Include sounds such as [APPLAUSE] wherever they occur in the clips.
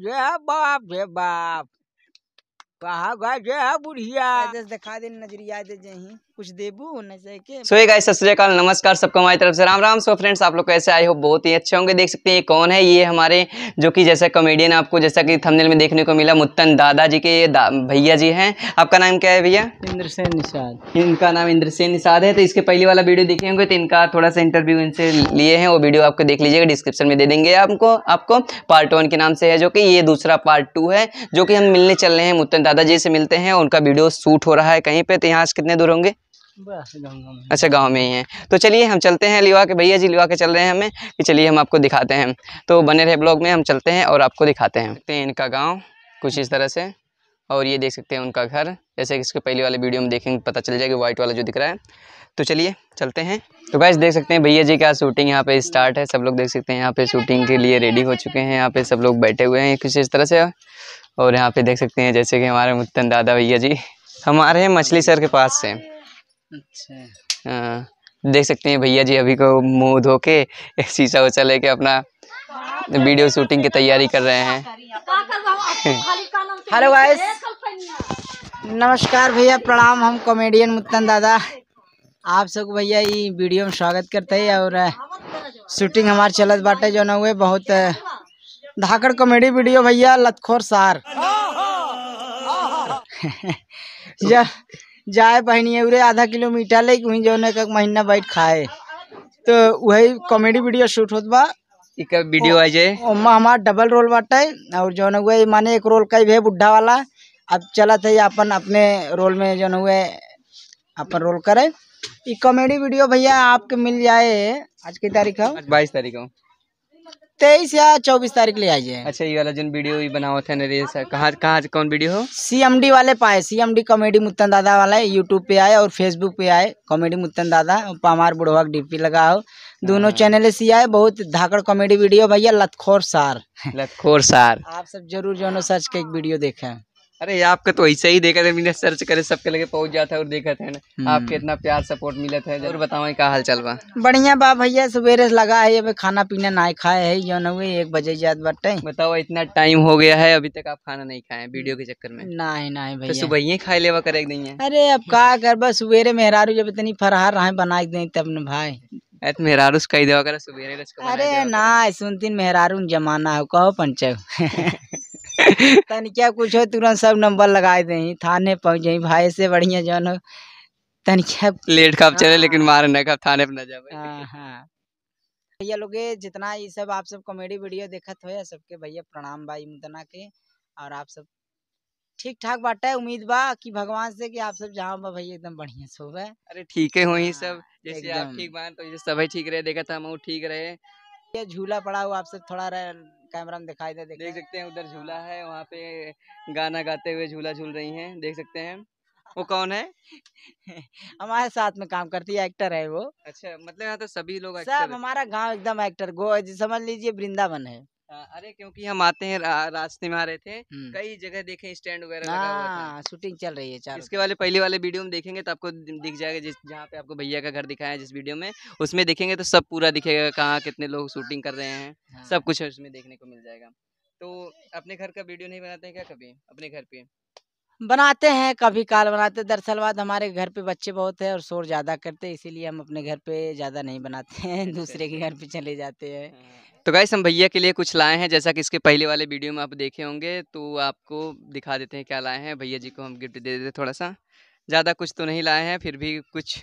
जय है बाप जय बाप कहा गए जे बुढ़िया दिखा दे नजरिया दे जही कुछ देबू होना सो गाइस सत नमस्कार सबको हमारी तरफ से राम राम सो फ्रेंड्स आप लोग कैसे आई हो बहुत ही अच्छे होंगे देख सकते हैं ये कौन है ये हमारे जो कि जैसा कॉमेडियन आपको जैसा कि थंबनेल में देखने को मिला मुत्तन दादाजी के भैया जी हैं आपका नाम क्या है भैया इंद्रसेन निषाद इनका नाम इंद्रसेन निषाद है तो इसके पहले वाला वीडियो देखे होंगे तो इनका थोड़ा सा इंटरव्यू इनसे लिए हैं वो वीडियो आपको देख लीजिएगा डिस्क्रिप्शन में दे देंगे आपको आपको पार्ट वन के नाम से है जो कि ये दूसरा पार्ट टू है जो कि हम मिलने चल रहे हैं मुत्तन दादाजी से मिलते हैं उनका वीडियो शूट हो रहा है कहीं पर तो यहाँ से कितने दूर होंगे अच्छा गांव में ही है तो चलिए हम चलते हैं लिवा के भैया जी लिवा के चल रहे हैं हमें कि चलिए हम आपको दिखाते हैं तो बने रहे ब्लॉग में हम चलते हैं और आपको दिखाते हैं देखते हैं इनका गाँव कुछ इस तरह से और ये देख सकते हैं उनका घर जैसे कि इसके पहले वाले वीडियो में देखेंगे पता चल जाएगा व्हाइट वाला जो दिख रहा है तो चलिए चलते हैं तो गैस देख सकते हैं भैया जी का शूटिंग यहाँ पे स्टार्ट है सब लोग देख सकते हैं यहाँ पे शूटिंग के लिए रेडी हो चुके हैं यहाँ पे सब लोग बैठे हुए हैं कुछ इस तरह से और यहाँ पे देख सकते हैं जैसे कि हमारे मुत्तन दादा भैया जी हमारे मछली सर के पास से अच्छा हाँ, देख सकते हैं भैया जी अभी को मुंह धो के शीशा उचा लेके अपना वीडियो शूटिंग की तैयारी कर रहे हैं हेलो गाइस नमस्कार भैया प्रणाम हम कॉमेडियन मुत्तन दादा आप सब भैया ये वीडियो में स्वागत करते हैं और शूटिंग हमारे चलत बाटे जो ना हुए बहुत धाकड़ कॉमेडी वीडियो भैया लतखोर सार [LAUGHS] जाए बहनी उरे आधा किलोमीटर लेकिन वहीं जौन एक महीना बैठ खाए तो वही कॉमेडी वीडियो शूट होत बा एक वीडियो आ जाए डबल रोल बाटे और जौन हुए माने एक रोल कई है बुढ़ा वाला अब चला थे अपन अपने रोल में जौन हुए अपन रोल करे कॉमेडी वीडियो भैया आपके मिल जाए आज की तारीख है बाईस तारीख तेईस या चौबीस तारीख ले आइए अच्छा ये वाला जो वीडियो भी बना हुआ था नरेश कहाँ कहाँ कौन वीडियो हो सीएमडी वाले पाए सीएमडी कॉमेडी मुत्तन दादा वाला है यूट्यूब पे आए और फेसबुक पे आए कॉमेडी मुत्तन दादा पामार बुढ़वा डीपी लगा हो दोनों चैनल हाँ। सी आए बहुत धाकड़ कॉमेडी वीडियो भैया लतखोर सार लतखोर सार आप सब जरूर जो सर्च के एक वीडियो देखे अरे आपका तो ऐसे ही देखा था मैंने सर्च करे सबके लगे पहुंच जाता है और देखा था ना हम्म। आपके इतना प्यार सपोर्ट मिला था जरूर बताओ क्या हाल चल रहा बढ़िया बाप भैया सवेरे से लगा है अभी खाना पीना ना खाए है जो न एक बजे जात बाटे बताओ इतना टाइम हो गया है अभी तक आप खाना नहीं खाए वीडियो के चक्कर में ना ही ना भैया सुबह ही खाए ले कर एक नहीं अरे अब कहा कर बस सवेरे मेहरारू जब इतनी फरहार रहा है बना दें तब न भाई एत मेहरारूस कही देवा कर सुबेरे अरे ना सुनती मेहरारू जमाना हो कहो पंचायत [LAUGHS] तन क्या कुछ हो तुरंत सब नंबर लगा दे थाने पहुंच जाई भाई से बढ़िया जान तन क्या लेट कब चले लेकिन हाँ। मार न कब थाने पर न जाए हाँ, हाँ। भैया लोगे जितना ये सब आप सब कॉमेडी वीडियो देखत हो सबके भैया प्रणाम भाई मुदना के और आप सब ठीक ठाक बाटा है उम्मीद बा कि भगवान से कि आप सब जाओ बा भैया एकदम बढ़िया सोबे अरे ठीक है हुई सब जैसे आप ठीक बात तो सब ठीक रहे देखा था हम ठीक रहे झूला पड़ा हुआ आप सब थोड़ा रहे कैमरा में दिखाई दे देख सकते हैं उधर झूला है वहाँ पे गाना गाते हुए झूला झूल रही हैं देख सकते हैं वो कौन है [LAUGHS] हमारे साथ में काम करती है एक्टर है वो अच्छा मतलब यहाँ तो सभी लोग सब हमारा गांव एकदम एक्टर गो समझ लीजिए वृंदावन है अरे क्योंकि हम आते हैं रास्ते में आ रहे थे कई जगह देखे स्टैंड वगैरह हाँ, शूटिंग चल रही है चार इसके वाले पहले वाले वीडियो में देखेंगे तो आपको दिख जाएगा जिस जहाँ पे आपको भैया का घर दिखाया है जिस वीडियो में उसमें देखेंगे तो सब पूरा दिखेगा कहाँ कितने लोग शूटिंग कर रहे हैं सब हाँ। कुछ उसमें देखने को मिल जाएगा तो अपने घर का वीडियो नहीं बनाते हैं क्या कभी अपने घर पे बनाते हैं कभी काल बनाते हैं दरअसल बात हमारे घर पे बच्चे बहुत हैं और शोर ज़्यादा करते हैं इसीलिए हम अपने घर पे ज़्यादा नहीं बनाते हैं [LAUGHS] दूसरे के घर पे चले जाते हैं हाँ। तो गाइस हम भैया के लिए कुछ लाए हैं जैसा कि इसके पहले वाले वीडियो में आप देखे होंगे तो आपको दिखा देते हैं क्या लाए हैं भैया जी को हम गिफ्ट दे देते थोड़ा सा ज़्यादा कुछ तो नहीं लाए हैं फिर भी कुछ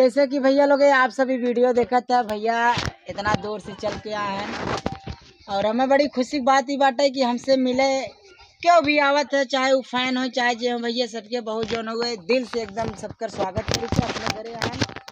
जैसे कि भैया लोग आप सभी वीडियो देखा था भैया इतना दूर से चल के आए हैं और हमें बड़ी खुशी बात ही बात है कि हमसे मिले क्यों भी आवत है चाहे वो फैन हो चाहे जो भैया सबके बहुत जन हुए दिल से एकदम सबका स्वागत करे अपने घरे आए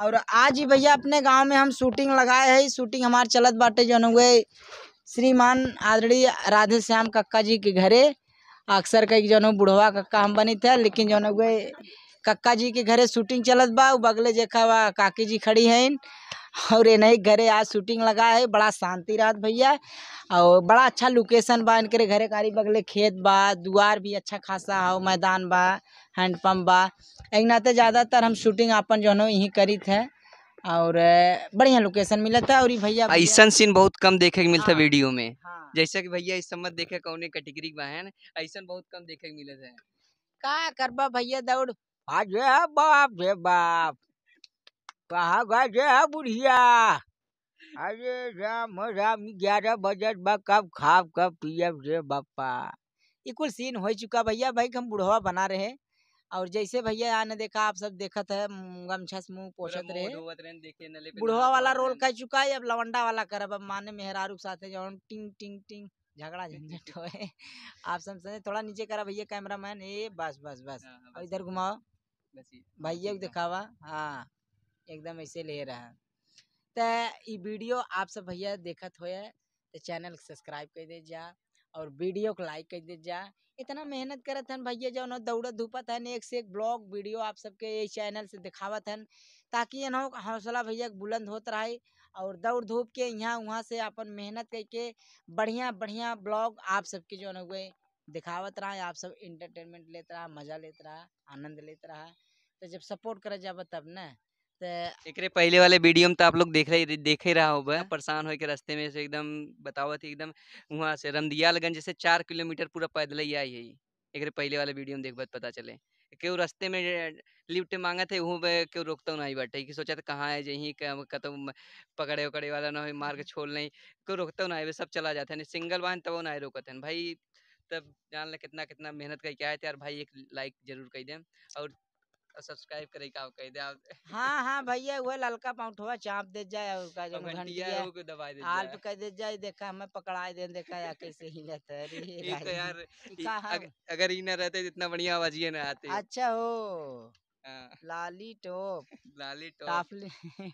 और आज ही भैया अपने गांव में हम शूटिंग लगाए हैं शूटिंग हमार चलत बाटे जौन हुए श्रीमान आदरणीय राधे श्याम कक्का जी के घरे अक्सर कहीं जौन बुढ़वा कक्का हम बनी थे लेकिन जौन हुए कक्का जी के घरे शूटिंग चलत बा बगले जेखा बा काकी जी खड़ी हैं और ये नहीं घरे आज शूटिंग लगा है बड़ा शांति रात भैया और बड़ा अच्छा लोकेशन बा इनके घरे कारी बगले खेत बा दुआर भी अच्छा खासा हो मैदान बा हैंडपम्प बा एक नाते ज़्यादातर हम शूटिंग अपन जो है यहीं करी थे और बढ़िया लोकेशन मिला था और भैया ऐसा सीन बहुत कम देखे के मिलता हाँ, वीडियो में हाँ। जैसा कि भैया इस समय देखे कौन कैटेगरी बा है ऐसा बहुत कम देखे के मिलत है का करबा भैया दौड़ आज बाप रे बाप कहा जे है बुढ़िया अरे राम राम ग्यारह बजट कब खाब कब पियब रे बापा ये कुल सीन हो चुका भैया भाई हम बुढ़वा बना रहे और जैसे भैया आने देखा आप सब देखत है गमछा से मुंह पोछत रहे बुढ़वा वाला रोल कर चुका है अब लवंडा वाला कर अब माने मेहरारू के साथ है टिंग टिंग टिंग झगड़ा झंझट [LAUGHS] हो आप समझे थोड़ा नीचे करा भैया कैमरा मैन ए बस बस बस हाँ, हाँ, इधर घुमाओ भैया दिखावा हाँ एकदम ऐसे ले रहा तो ये वीडियो आप सब भैया देखत हो तो चैनल सब्सक्राइब कर दे जा और वीडियो को लाइक कर दे जा इतना मेहनत करत हन भैया जो दौड़त धूपत हन एक से एक ब्लॉग वीडियो आप सबके ये चैनल से दिखावत हन ताकि इन्हों हौसला भैया बुलंद होत रहे और दौड़ धूप के यहाँ वहाँ से अपन मेहनत करके बढ़िया बढ़िया ब्लॉग आप सबके जो है दिखावत रहा आप सब इंटरटेनमेंट लेते रहा मज़ा लेते रहा आनंद लेते रहा तो जब सपोर्ट कर जाब तब ना एकरे पहले वाले वीडियो में तो आप लोग देख रहे देख ही रहा हो हाँ। परेशान के रास्ते में से एकदम बतावा थी एकदम वहाँ से रमदियालगंज से चार किलोमीटर पूरा पैदल ही आई है एक पहले वाले वीडियो में देखबत पता चले क्यों रास्ते में लिफ्ट मांगा थे वहू केहू रोकता नहीं बैठे कि सोचा था कहाँ है जही कतो पकड़े उकड़े वाला ना हो हाँ। छोड़ नहीं क्यों रोकता नहीं सब चला जाते हैं सिंगल वाहन तब नहीं रोकते हैं भाई तब जान ले कितना कितना मेहनत करके आए थे यार भाई एक लाइक जरूर कर दें और सब्सक्राइब करे का कह दे आप हां हां [LAUGHS] भैया वो ललका पाउठवा चाप दे जाए और का जो घंटिया है वो दबाई दे जाए आल्ट कह दे जाए देखा हमें पकड़ाए दे देखा या कैसे हिलत है रे [LAUGHS] ये तो यार अगर ही ना रहते तो इतना बढ़िया आवाज ये ना आती अच्छा हो हाँ। लाली टॉप लाली टॉप [LAUGHS]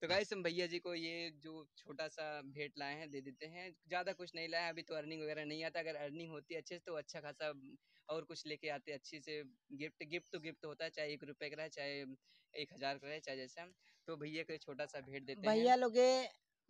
तो हाँ। गाइस हम भैया जी को ये जो छोटा सा भेंट लाए हैं दे देते हैं ज़्यादा कुछ नहीं लाए अभी तो अर्निंग वगैरह नहीं आता अगर अर्निंग होती अच्छे से तो अच्छा खासा और कुछ लेके आते अच्छे से गिफ्ट गिफ्ट तो गिफ्ट होता है चाहे एक रुपये का रहे चाहे एक हज़ार का रहे चाहे जैसा तो भैया को छोटा सा भेंट देते भैया लोग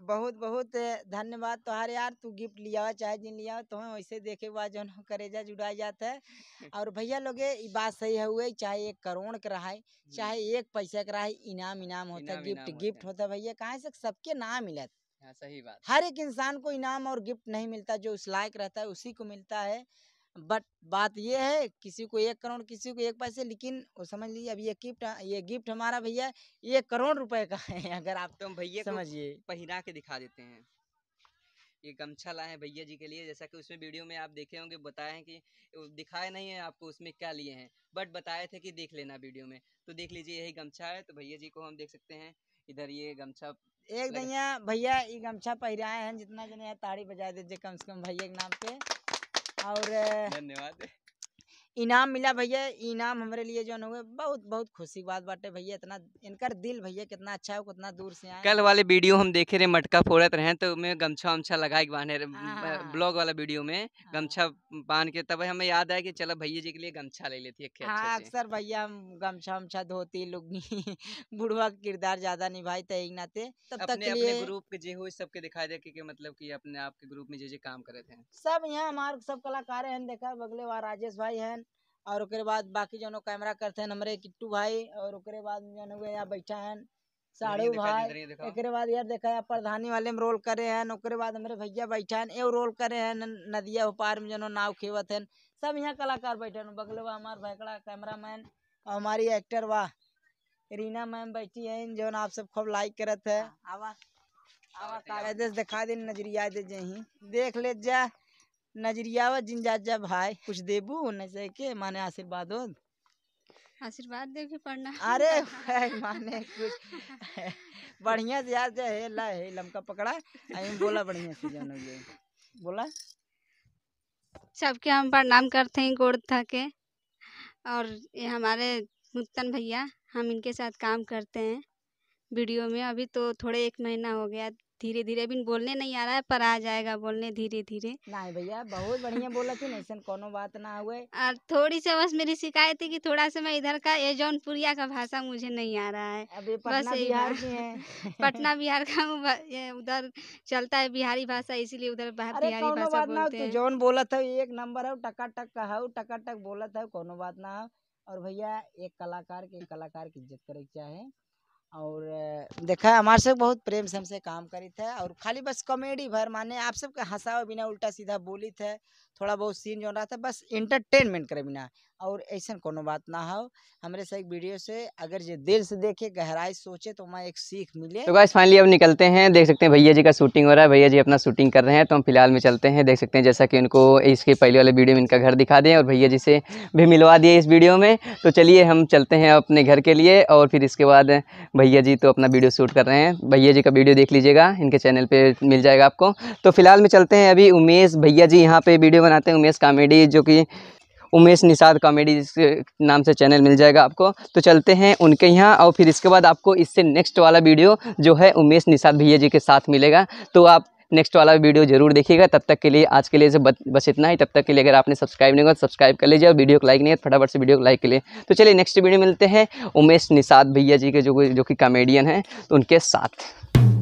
बहुत बहुत धन्यवाद तोहार यार तू गिफ्ट हो चाहे जिन लिया तोहू ओइसे देखे हुआ जो जौन हम करेजा जुड़ाए जाता है [LAUGHS] और भैया लोगे ये बात सही है हुए चाहे एक करोड़ का रहा है चाहे एक पैसा रहा है इनाम इनाम होता है गिफ्ट गिफ्ट होता भैया कहा से सबके ना मिले हाँ, सही बात हर एक इंसान को इनाम और गिफ्ट नहीं मिलता जो उस लायक रहता है उसी को मिलता है बट बात ये है किसी को एक करोड़ किसी को एक पैसे लेकिन वो समझ लीजिए अब ये गिफ्ट ये गिफ्ट हमारा भैया ये करोड़ रुपए का है [LAUGHS] अगर आप तो भैया समझिए पहना के दिखा देते हैं ये गमछा लाए हैं भैया जी के लिए जैसा कि उसमें वीडियो में आप देखे होंगे बताए हैं कि दिखाए नहीं है आपको उसमें क्या लिए हैं बट बताए थे कि देख लेना वीडियो में तो देख लीजिए यही गमछा है तो भैया जी को हम देख सकते हैं इधर ये गमछा एक भैया भैया ये गमछा पहराए हैं जितना जने ताड़ी बजा दीजिए कम से कम भैया के नाम पे और धन्यवाद इनाम मिला भैया इनाम हमारे लिए जो हुए बहुत बहुत खुशी बात बाटे भैया इतना इनका दिल भैया कितना अच्छा है कितना दूर से आए कल वाले वीडियो हम देखे रहे मटका फोड़त रहे तो मैं गमछा उमछा लगा के बांधे हाँ, हाँ, ब्लॉग वाला वीडियो में हाँ। गमछा बांध के तब हमें याद आया कि चलो भैया जी के लिए गमछा ले लेती है हाँ अक्सर भैया हम गमछा वमछा धोती लुगनी [LAUGHS] बुढ़वा किरदार ज्यादा निभाई तय नाते तब तक अपने ग्रुप के जे हो सबके दिखाई दे की मतलब की अपने आपके ग्रुप में जे जे काम करे थे सब यहाँ हमारे सब कलाकार है देखा बगले बार राजेश भाई है और उसके बाद बाकी जनों कैमरा करते हैं हमारे किट्टू भाई और उसके बाद जन हुए यहाँ बैठा है साड़ू भाई एक बाद यार देखा यार प्रधानी वाले में रोल करे हैं उसके बाद हमारे भैया बैठा है एव रोल करे हैं नदिया पार में जनो नाव खेवत हैं सब यहाँ कलाकार बैठे हैं वाह हमारे भैकड़ा कैमरा मैन और हमारी एक्टर वाह रीना मैम बैठी है जो आप सब खूब लाइक करते है हाँ, आवा आवा दिखा दिन नजरिया दे जही देख ले जा नजरिया व जिंजाजा भाई कुछ देबू नहीं के माने आशीर्वाद आशीर्वाद दे के पढ़ना अरे माने कुछ बढ़िया से यार है ला है लमका पकड़ा आई बोला बढ़िया से जानो ये बोला सबके हम प्रणाम करते हैं गोड़ था के और ये हमारे नूतन भैया हम इनके साथ काम करते हैं वीडियो में अभी तो थोड़े एक महीना हो गया धीरे धीरे अभी बोलने नहीं आ रहा है पर आ जाएगा बोलने धीरे धीरे नहीं भैया बहुत बढ़िया बोला थी ऐसा कोनो बात ना हुए और थोड़ी सी बस मेरी शिकायत है कि थोड़ा सा मैं इधर का ये जौनपुरिया का भाषा मुझे नहीं आ रहा है अभी पटना बस बिहार [LAUGHS] पटना बिहार का उधर चलता है बिहारी भाषा इसीलिए उधर बिहारी भाषा बोलते हैं जौन बोला था एक नंबर है टका टक का है टका टक बोला था कोनो बात ना और भैया एक कलाकार के कलाकार की इज्जत करे चाहे और देखा हमारे से बहुत प्रेम से हमसे काम करी थे और खाली बस कॉमेडी भर माने आप सबके हंसाओ बिना उल्टा सीधा बोली थे थोड़ा बहुत सीन जो रहा था बस इंटरटेनमेंट करे बिना और ऐसा कोनो बात ना हो हमारे से एक वीडियो से अगर ये दिल से देखे गहराई सोचे तो मैं एक सीख मिले तो गाइस फाइनली अब निकलते हैं देख सकते हैं भैया जी का शूटिंग हो रहा है भैया जी अपना शूटिंग कर रहे हैं तो हम फिलहाल में चलते हैं देख सकते हैं जैसा कि उनको इसके पहले वाले वीडियो में इनका घर दिखा दें और भैया जी से भी मिलवा दिए इस वीडियो में तो चलिए हम चलते हैं अपने घर के लिए और फिर इसके बाद भैया जी तो अपना वीडियो शूट कर रहे हैं भैया जी का वीडियो देख लीजिएगा इनके चैनल पर मिल जाएगा आपको तो फिलहाल में चलते हैं अभी उमेश भैया जी यहाँ पर वीडियो बनाते हैं उमेश कॉमेडी जो कि उमेश निषाद कॉमेडी जिसके नाम से चैनल मिल जाएगा आपको तो चलते हैं उनके यहाँ और फिर इसके बाद आपको इससे नेक्स्ट वाला वीडियो जो है उमेश निषाद भैया जी के साथ मिलेगा तो आप नेक्स्ट वाला वीडियो जरूर देखिएगा तब तक के लिए आज के लिए से बस इतना ही तब तक के लिए अगर आपने सब्सक्राइब नहीं किया तो सब्सक्राइब कर लीजिए और वीडियो को लाइक नहीं है तो फटाफट से वीडियो को लाइक के लिए तो चलिए नेक्स्ट वीडियो मिलते हैं उमेश निषाद भैया जी के जो जो कि कॉमेडियन हैं तो उनके साथ